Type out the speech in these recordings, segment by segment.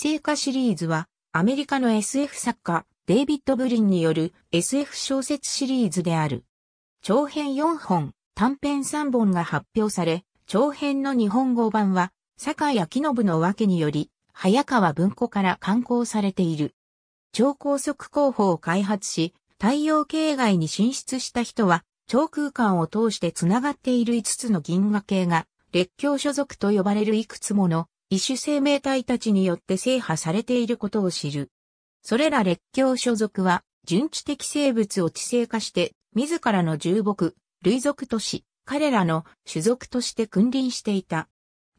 成果シリーズは、アメリカの SF 作家、デイビッド・ブリンによる SF 小説シリーズである。長編4本、短編3本が発表され、長編の日本語版は、坂井明信の訳により、早川文庫から刊行されている。超高速工法を開発し、太陽系外に進出した人は、超空間を通して繋がっている5つの銀河系が、列強所属と呼ばれるいくつもの異種生命体たちによって制覇されていることを知る。それら列強所属は、純知的生物を知性化して、自らの重木、類属とし、彼らの種族として君臨していた。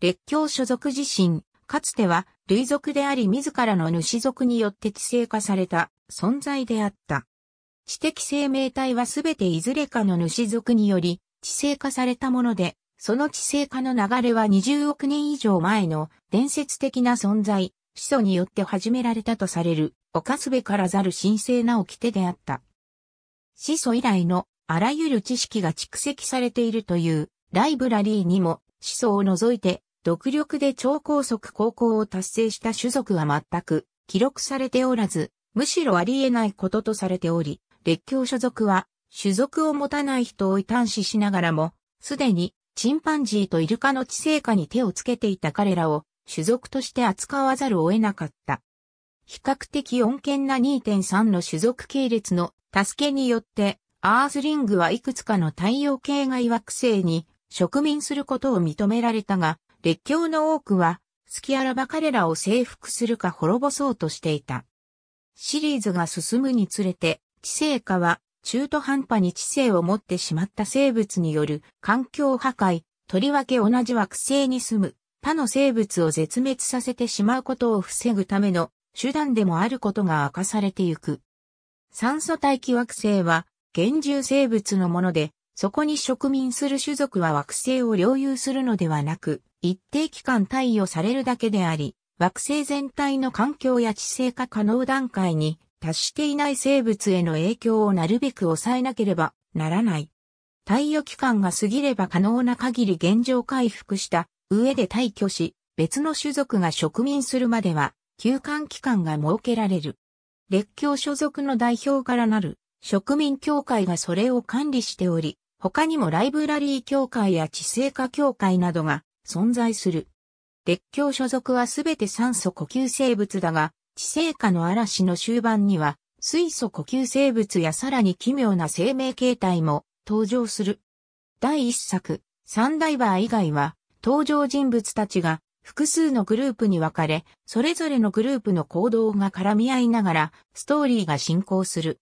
列強所属自身、かつては類属であり自らの主属によって知性化された存在であった。知的生命体はすべていずれかの主属により知性化されたもので、その地政化の流れは20億年以上前の伝説的な存在、始祖によって始められたとされる、岡すべからざる神聖な掟であった。始祖以来のあらゆる知識が蓄積されているというライブラリーにも始祖を除いて独力で超高速高校を達成した種族は全く記録されておらず、むしろあり得ないこととされており、列強所属は種族を持たない人を異端視しながらも、すでにチンパンジーとイルカの知性化に手をつけていた彼らを種族として扱わざるを得なかった。比較的穏健な2.3の種族系列の助けによって、アースリングはいくつかの太陽系外惑星に植民することを認められたが、列強の多くは、好きあらば彼らを征服するか滅ぼそうとしていた。シリーズが進むにつれて、知性化は中途半端に知性を持ってしまった生物による環境破壊、とりわけ同じ惑星に住む他の生物を絶滅させてしまうことを防ぐための手段でもあることが明かされてゆく。酸素大気惑星は厳住生物のもので、そこに植民する種族は惑星を領有するのではなく、一定期間貸与されるだけであり、惑星全体の環境や知性化可能段階に達していない生物への影響をなるべく抑えなければならない。対応期間が過ぎれば可能な限り現状回復した上で退去し、別の種族が植民するまでは休館期間が設けられる。列強所属の代表からなる植民協会がそれを管理しており、他にもライブラリー協会や地政化協会などが存在する。列強所属はすべて酸素呼吸生物だが、地生化の嵐の終盤には、水素呼吸生物やさらに奇妙な生命形態も登場する。第一作、サンダイバー以外は、登場人物たちが複数のグループに分かれ、それぞれのグループの行動が絡み合いながら、ストーリーが進行する。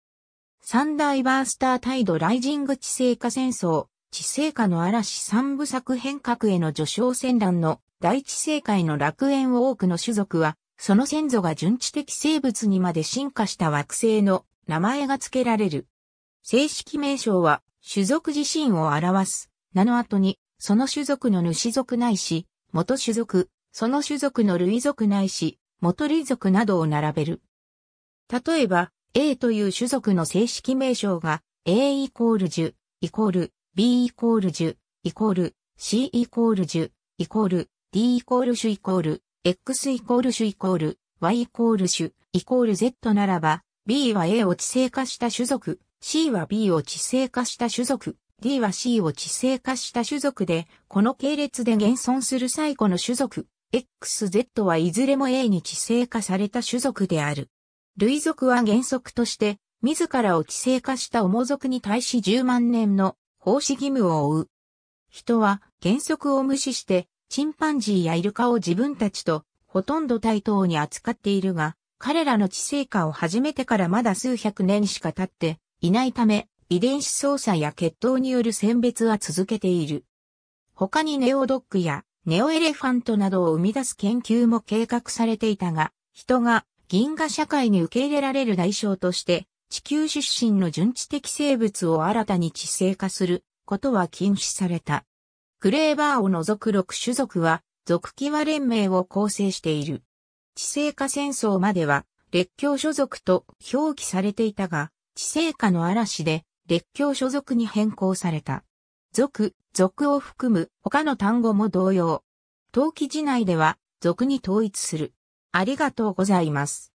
サンダイバースター態度ライジング地生化戦争、地生化の嵐三部作変革への序章戦乱の大地政界の楽園を多くの種族はその先祖が純地的生物にまで進化した惑星の名前が付けられる。正式名称は、種族自身を表す。名の後に、その種族の主族ないし、元種族、その種族の類族ないし、元類族などを並べる。例えば、A という種族の正式名称が、A イコール1イコール、B イコール1イコール、C イコール1イコール、D イコール種イコール、x イコール種イコール y イコール種イコール z ならば、b は a を知性化した種族、c は b を知性化した種族、d は c を知性化した種族で、この系列で現存する最古の種族、x、z はいずれも a に知性化された種族である。類族は原則として、自らを知性化した重族に対し10万年の奉仕義務を負う。人は原則を無視してチンパンジーやイルカを自分たちとほとんど対等に扱っているが、彼らの知性化を始めてからまだ数百年しか経っていないため、遺伝子操作や血統による選別は続けている。他にネオドッグやネオエレファントなどを生み出す研究も計画されていたが、人が銀河社会に受け入れられる代償として、地球出身の純知的生物を新たに知性化することは禁止された。クレーバーを除く6種族は、族際連盟を構成している。地政化戦争までは、列強所属と表記されていたが、地政化の嵐で、列強所属に変更された。族、族を含む他の単語も同様。陶器時内では、族に統一する。ありがとうございます。